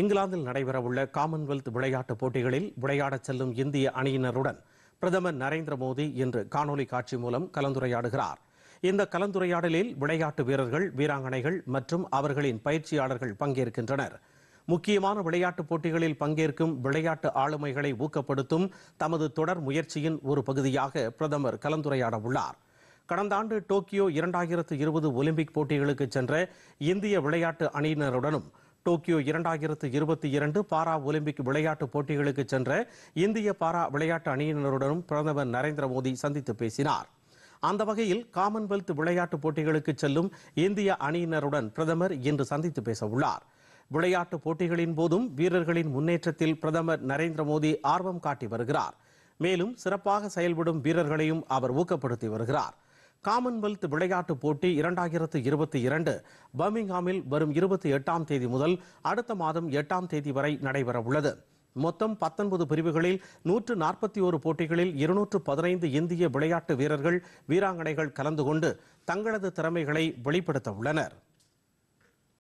இங்கிலாந்தில் நடைபெறவுள்ள காமன்வெல்த் விளையாட்டுப் போட்டிகளில் விளையாடச் செல்லும் இந்திய அணியினருடன் பிரதமர் நரேந்திர மோடி இன்று காணொலி காட்சி மூலம் கலந்துரையாடுகிறார் இந்த கலந்துரையாடலில் விளையாட்டு வீரர்கள் வீராங்கனைகள் மற்றும் அவர்களின் பயிற்சியாளர்கள் பங்கேற்கின்றனர் முக்கியமான விளையாட்டுப் போட்டிகளில் பங்கேற்கும் விளையாட்டு ஆளுமைகளை ஊக்கப்படுத்தும் தமது தொடர் முயற்சியின் ஒரு பகுதியாக பிரதமர் கலந்துரையாட உள்ளார் கடந்த ஆண்டு டோக்கியோ இரண்டாயிரத்து இருபது ஒலிம்பிக் போட்டிகளுக்கு சென்ற இந்திய விளையாட்டு அணியினருடனும் டோக்கியோ இரண்டாயிரத்து இருபத்தி இரண்டு பாரா ஒலிம்பிக் விளையாட்டுப் போட்டிகளுக்கு சென்ற இந்திய பாரா விளையாட்டு அணியினருடனும் பிரதமர் நரேந்திர மோடி சந்தித்து பேசினார் அந்த வகையில் காமன்வெல்த் விளையாட்டுப் போட்டிகளுக்கு செல்லும் இந்திய அணியினருடன் பிரதமர் இன்று சந்தித்து பேசவுள்ளார் விளையாட்டுப் போட்டிகளின் போதும் வீரர்களின் முன்னேற்றத்தில் பிரதமர் நரேந்திர மோடி ஆர்வம் காட்டி வருகிறார் மேலும் சிறப்பாக செயல்படும் வீரர்களையும் அவர் ஊக்கப்படுத்தி வருகிறார் காமன்வெல்த் விளையாட்டுப் போட்டி இரண்டாயிரத்து இருபத்தி இரண்டு பர்மிங்ஹாமில் வரும் இருபத்தி எட்டாம் தேதி முதல் அடுத்த மாதம் எட்டாம் தேதி வரை நடைபெறவுள்ளது மொத்தம் பத்தொன்பது பிரிவுகளில் நூற்று நாற்பத்தி ஒரு போட்டிகளில் இருநூற்று பதினைந்து இந்திய விளையாட்டு வீரர்கள் வீராங்கனைகள் கலந்து கொண்டு தங்களது திறமைகளை வெளிப்படுத்த உள்ளனர்